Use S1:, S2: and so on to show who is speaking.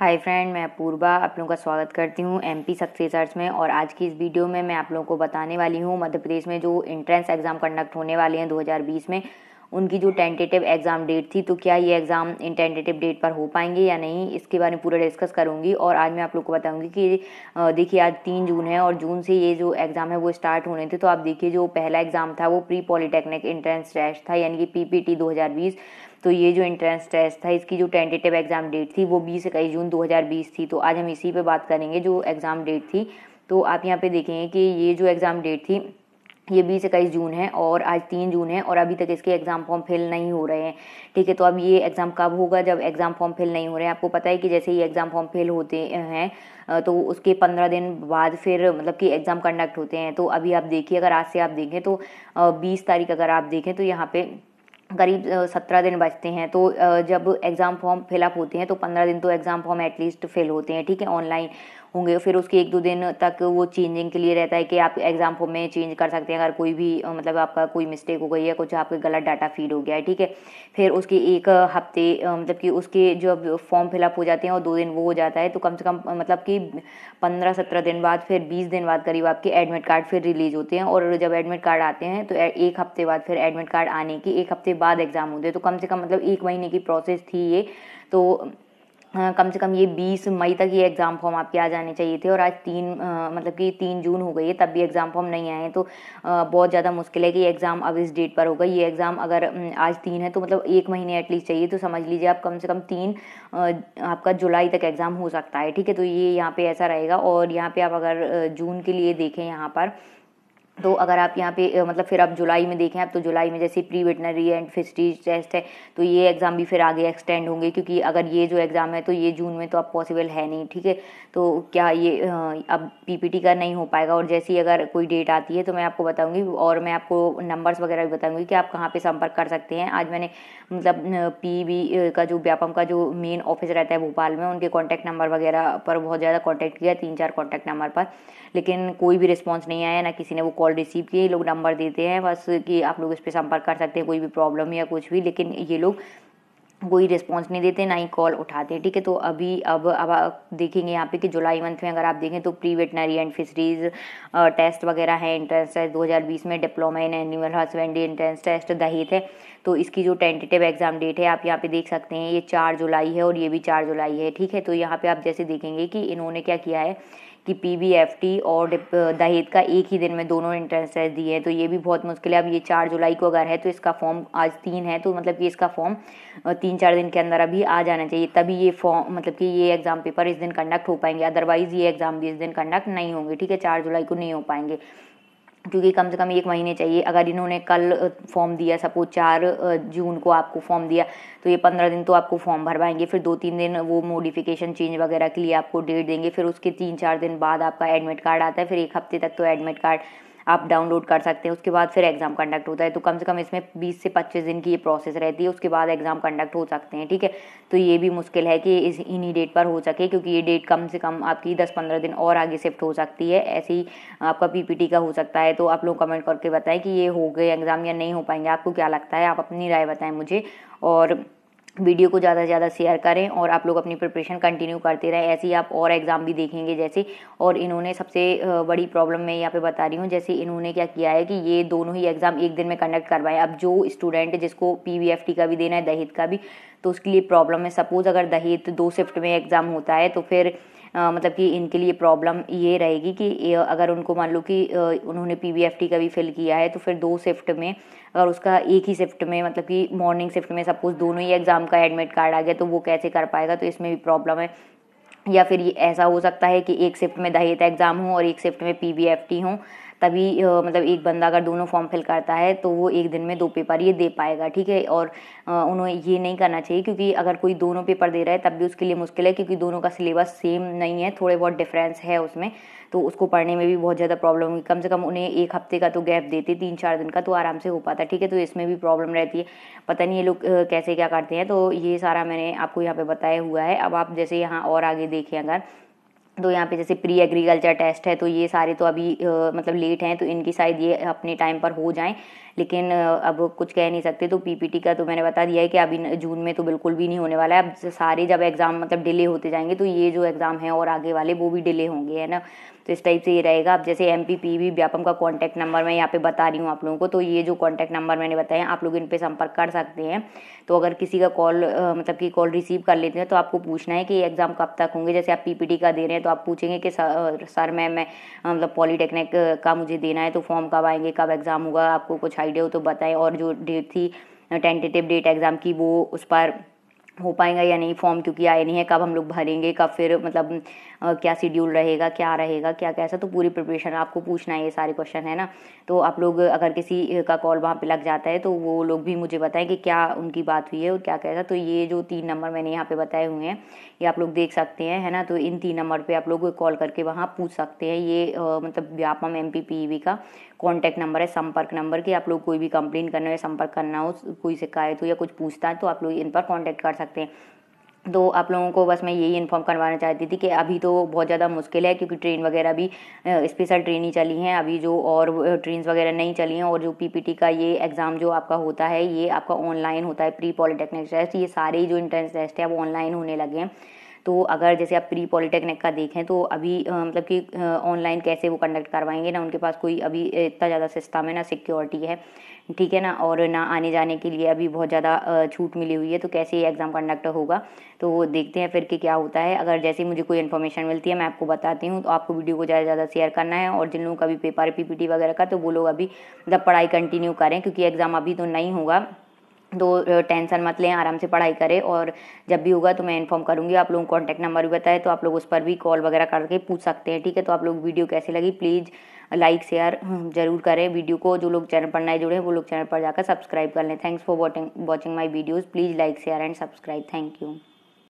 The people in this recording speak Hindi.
S1: हाय फ्रेंड मैं पूर्वा आप लोगों का स्वागत करती हूँ एम पी सक्सेसर्स में और आज की इस वीडियो में मैं आप लोगों को बताने वाली हूँ मध्य प्रदेश में जो इंट्रेंस एग्ज़ाम कंडक्ट होने वाले हैं 2020 में उनकी जो टेंटेटिव एग्ज़ाम डेट थी तो क्या ये एग्ज़ाम इन टेंटेटिव डेट पर हो पाएंगे या नहीं इसके बारे में पूरा डिस्कस करूँगी और आज मैं आप लोग को बताऊँगी कि देखिए आज तीन जून है और जून से ये जो एग्ज़ाम है वो स्टार्ट होने थे तो आप देखिए जो पहला एग्ज़ाम था वो प्री पॉलीटेक्निक इंट्रेंस टेस्ट था यानी कि पी पी टी तो ये जो इंट्रेंस टेस्ट था इसकी जो टेंटेटिव एग्ज़ाम डेट थी वो बीस इक्कीस जून 2020 थी तो आज हम इसी पे बात करेंगे जो एग्ज़ाम डेट थी तो आप यहाँ पे देखेंगे कि ये जो एग्ज़ाम डेट थी ये बीस इक्कीस जून है और आज तीन जून है और अभी तक इसके एग्ज़ाम फॉर्म फिल नहीं हो रहे हैं ठीक है तो अब ये एग्ज़ाम कब होगा जब एग्ज़ाम फॉर्म फिल नहीं हो रहे हैं आपको पता है कि जैसे ये एग्ज़ाम फॉर्म फिल होते हैं तो उसके पंद्रह दिन बाद फिर मतलब कि एग्ज़ाम कंडक्ट होते हैं तो अभी आप देखिए अगर आज से आप देखें तो बीस तारीख अगर आप देखें तो यहाँ पर करीब सत्रह दिन बचते हैं तो जब एग्ज़ाम फॉर्म फिलअप होते हैं तो पंद्रह दिन तो एग्ज़ाम फॉर्म एटलीस्ट फिल होते हैं ठीक है ऑनलाइन होंगे फिर उसके एक दो दिन तक वो चेंजिंग के लिए रहता है कि आप एग्जाम फॉर्म में चेंज कर सकते हैं अगर कोई भी मतलब आपका कोई मिस्टेक हो गई है कुछ आपके गलत डाटा फीड हो गया है ठीक है फिर उसके एक हफ्ते मतलब कि उसके जब फॉर्म फिलअप हो जाते हैं और दो दिन वो हो जाता है तो कम से कम मतलब कि पंद्रह सत्रह दिन बाद फिर बीस दिन बाद करीब आपके एडमिट कार्ड फिर रिलीज होते हैं और जब एडमिट कार्ड आते हैं तो एक हफ्ते बाद फिर एडमिट कार्ड आने की एक हफ्ते बाद एग्ज़ाम होते हैं तो कम से कम मतलब एक महीने की प्रोसेस थी ये तो हाँ, कम से कम ये 20 मई तक ये एग्ज़ाम फॉर्म आपके आ जाने चाहिए थे और आज तीन मतलब कि तीन जून हो गई है तब भी एग्ज़ाम फॉर्म नहीं आए हैं तो बहुत ज़्यादा मुश्किल है कि ये एग्ज़ाम अब इस डेट पर होगा ये एग्ज़ाम अगर आज तीन है तो मतलब एक महीने एटलीस्ट चाहिए तो समझ लीजिए आप कम से कम तीन आपका जुलाई तक एग्ज़ाम हो सकता है ठीक है तो ये यहाँ पर ऐसा रहेगा और यहाँ पर आप अगर जून के लिए देखें यहाँ पर तो अगर आप यहाँ पे मतलब फिर आप जुलाई में देखें आप तो जुलाई में जैसे pre veterinary and fisheries test है तो ये एग्ज़ाम भी फिर आगे एक्सटेंड होंगे क्योंकि अगर ये जो एग्ज़ाम है तो ये जून में तो अब पॉसिबल है नहीं ठीक है तो क्या ये अब पीपीटी का नहीं हो पाएगा और जैसी अगर कोई डेट आती है तो मैं आपको बताऊँगी और मैं आपको नंबर्स वगैरह भी बताऊँगी कि आप कहाँ पर संपर्क कर सकते हैं आज मैंने मतलब पी का जो व्यापम का जो मेन ऑफिस रहता है भोपाल में उनके कॉन्टैक्ट नंबर वगैरह पर बहुत ज़्यादा कॉन्टैक्ट किया तीन चार कॉन्टैक्ट नंबर पर लेकिन कोई भी रिस्पॉन्स नहीं आया ना किसी ने वो कॉल कॉल रिसीव किए ये लोग नंबर देते हैं बस कि आप लोग इस पर संपर्क कर सकते हैं कोई भी प्रॉब्लम या कुछ भी लेकिन ये लोग कोई रिस्पॉन्स नहीं देते ना ही कॉल उठाते हैं ठीक है तो अभी अब अब देखेंगे यहाँ पे कि जुलाई मंथ में अगर आप देखें तो pre veterinary and fisheries test वगैरह है एंट्रेंस टेस्ट 2020 में diploma in animal husbandry entrance test दही है तो इसकी जो टेंटेटिव एग्जाम डेट है आप यहाँ पे देख सकते हैं ये चार जुलाई है और ये भी चार जुलाई है ठीक है तो यहाँ पर आप जैसे देखेंगे कि इन्होंने क्या किया है कि पीबीएफटी और दहेज का एक ही दिन में दोनों इंट्रेंस टेस्ट दिए हैं तो ये भी बहुत मुश्किल है अब ये चार जुलाई को अगर है तो इसका फॉर्म आज तीन है तो मतलब कि इसका फॉर्म तीन चार दिन के अंदर अभी आ जाना चाहिए तभी ये फॉर्म मतलब कि ये एग्ज़ाम पेपर इस दिन कंडक्ट हो पाएंगे अदरवाइज़ ये एग्ज़ाम भी इस दिन कंडक्ट नहीं होंगे ठीक है चार जुलाई को नहीं हो पाएंगे क्योंकि कम से कम एक महीने चाहिए अगर इन्होंने कल फॉर्म दिया सपोज चार जून को आपको फॉर्म दिया तो ये पंद्रह दिन तो आपको फॉर्म भरवाएंगे फिर दो तीन दिन वो मॉडिफिकेशन चेंज वगैरह के लिए आपको डेट देंगे फिर उसके तीन चार दिन बाद आपका एडमिट कार्ड आता है फिर एक हफ्ते तक तो एडमिट कार्ड आप डाउनलोड कर सकते हैं उसके बाद फिर एग्ज़ाम कंडक्ट होता है तो कम से कम इसमें बीस से पच्चीस दिन की ये प्रोसेस रहती है उसके बाद एग्ज़ाम कंडक्ट हो सकते हैं ठीक है तो ये भी मुश्किल है कि इस इन्हीं डेट पर हो सके क्योंकि ये डेट कम से कम आपकी दस पंद्रह दिन और आगे शिफ्ट हो सकती है ऐसे ही आपका पीपीटी का हो सकता है तो आप लोग कमेंट करके बताएं कि ये हो गए एग्ज़ाम या नहीं हो पाएंगे आपको क्या लगता है आप अपनी राय बताएं मुझे और वीडियो को ज़्यादा से ज़्यादा शेयर करें और आप लोग अपनी प्रिपरेशन कंटिन्यू करते रहें ऐसे ही आप और एग्ज़ाम भी देखेंगे जैसे और इन्होंने सबसे बड़ी प्रॉब्लम मैं यहाँ पे बता रही हूँ जैसे इन्होंने क्या किया है कि ये दोनों ही एग्ज़ाम एक दिन में कंडक्ट करवाएं अब जो स्टूडेंट जिसको पी का भी देना है दहित का भी तो उसके लिए प्रॉब्लम है सपोज़ अगर दहित दो शिफ्ट में एग्ज़ाम होता है तो फिर मतलब कि इनके लिए प्रॉब्लम ये रहेगी कि अगर उनको मान लो कि उन्होंने पी का भी फिल किया है तो फिर दो शिफ्ट में अगर उसका एक ही शिफ्ट में मतलब कि मॉर्निंग शिफ्ट में सपोज दोनों ही एग्ज़ाम का एडमिट कार्ड आ गया तो वो कैसे कर पाएगा तो इसमें भी प्रॉब्लम है या फिर ये ऐसा हो सकता है कि एक शिफ्ट में दहेता एग्ज़ाम हो और एक शिफ्ट में पी एफ टी हो तभी मतलब एक बंदा अगर दोनों फॉर्म फिल करता है तो वो एक दिन में दो पेपर ये दे पाएगा ठीक है और उन्हें ये नहीं करना चाहिए क्योंकि अगर कोई दोनों पेपर दे रहा है तब भी उसके लिए मुश्किल है क्योंकि दोनों का सिलेबस सेम नहीं है थोड़े बहुत डिफरेंस है उसमें तो उसको पढ़ने में भी बहुत ज़्यादा प्रॉब्लम होगी कम से कम उन्हें एक हफ्ते का तो गैप देते तीन चार दिन का तो आराम से हो पाता ठीक है तो इसमें भी प्रॉब्लम रहती है पता नहीं ये लोग कैसे क्या करते हैं तो ये सारा मैंने आपको यहाँ पे बताया हुआ है अब आप जैसे यहाँ और आगे देखें अगर तो यहाँ पे जैसे प्री एग्रीकल्चर टेस्ट है तो ये सारे तो अभी आ, मतलब लेट हैं तो इनकी शायद ये अपने टाइम पर हो जाएं लेकिन अब कुछ कह नहीं सकते तो पीपीटी का तो मैंने बता दिया है कि अभी जून में तो बिल्कुल भी नहीं होने वाला है अब सारे जब एग्ज़ाम मतलब डिले होते जाएंगे तो ये जो एग्ज़ाम है और आगे वाले वो भी डिले होंगे है ना तो इस टाइप से ये रहेगा आप जैसे M P P V Vyapam का कॉन्टैक्ट नंबर मैं यहाँ पे बता रही हूँ आप लोगों को तो ये जो कॉन्टैक्ट नंबर मैंने बताया आप लोग इन पर संपर्क कर सकते हैं तो अगर किसी का कॉल मतलब कि कॉल रिसीव कर लेते हैं तो आपको पूछना है कि एग्ज़ाम कब तक होंगे जैसे आप पीपीटी का दे रहे हैं तो आप पूछेंगे कि सर मैं मैं मतलब पॉलीटेक्निक का मुझे देना है तो फॉर्म कब आएंगे कब एग्ज़ाम होगा आपको कुछ आइडिया हो तो बताएं और जो डेट थी टेंटेटिव डेट एग्ज़ाम की वो उस पर हो पाएगा या नहीं फॉर्म क्योंकि आए नहीं है कब हम लोग भरेंगे कब फिर मतलब आ, क्या शेड्यूल रहेगा क्या रहेगा क्या कैसा तो पूरी प्रिपरेशन आपको पूछना है ये सारे क्वेश्चन है ना तो आप लोग अगर किसी का कॉल वहाँ पे लग जाता है तो वो लोग भी मुझे बताएं कि क्या उनकी बात हुई है और क्या कैसा तो ये जो तीन नंबर मैंने यहाँ पर बताए हुए हैं ये आप लोग देख सकते हैं है ना तो इन तीन नंबर पर आप लोग कॉल करके वहाँ पूछ सकते हैं ये मतलब व्यापम एम e का कॉन्टैक्ट नंबर है संपर्क नंबर की आप लोग कोई भी कंप्लेन करना हो संपर्क करना हो कोई शिकायत हो या कुछ पूछता है तो आप लोग इन पर कॉन्टैक्ट कर सकते हैं तो आप लोगों को बस मैं यही इन्फॉर्म करवाना चाहती थी कि अभी तो बहुत ज़्यादा मुश्किल है क्योंकि ट्रेन वगैरह भी स्पेशल ट्रेन ही चली हैं अभी जो और ट्रेन वगैरह नहीं चली हैं और जो पीपीटी का ये एग्ज़ाम जो आपका होता है ये आपका ऑनलाइन होता है प्री पॉलिटेक्निक टेस्ट ये सारे जो इंट्रेंस टेस्ट है वो ऑनलाइन होने लगे हैं तो अगर जैसे आप प्री पॉलिटेक्निक का देखें तो अभी मतलब कि ऑनलाइन कैसे वो कंडक्ट करवाएंगे ना उनके पास कोई अभी इतना ज़्यादा सिस्टम है ना सिक्योरिटी है ठीक है ना और ना आने जाने के लिए अभी बहुत ज़्यादा छूट मिली हुई है तो कैसे ये एग्ज़ाम कंडक्ट होगा तो वो देखते हैं फिर कि क्या होता है अगर जैसे मुझे कोई इन्फॉर्मेशन मिलती है मैं आपको बताती हूँ तो आपको वीडियो को ज़्यादा से ज़्यादा शेयर करना है और जिन लोगों का भी पेपर पी वगैरह का तो वो लोग अभी मतलब पढ़ाई कंटिन्यू करें क्योंकि एग्ज़ाम अभी तो नहीं होगा तो टेंशन मत लें आराम से पढ़ाई करें और जब भी होगा तो मैं इन्फॉर्म करूँगी आप लोगों को कॉन्टैक्ट नंबर भी बताए तो आप लोग उस पर भी कॉल वगैरह करके पूछ सकते हैं ठीक है तो आप लोग वीडियो कैसी लगी प्लीज़ लाइक शेयर जरूर करें वीडियो को जो लोग चैनल पर नए जुड़े हैं वो लोग चैनल पर जाकर सब्सक्राइब कर लें thanks for watching my videos please like share and subscribe thank you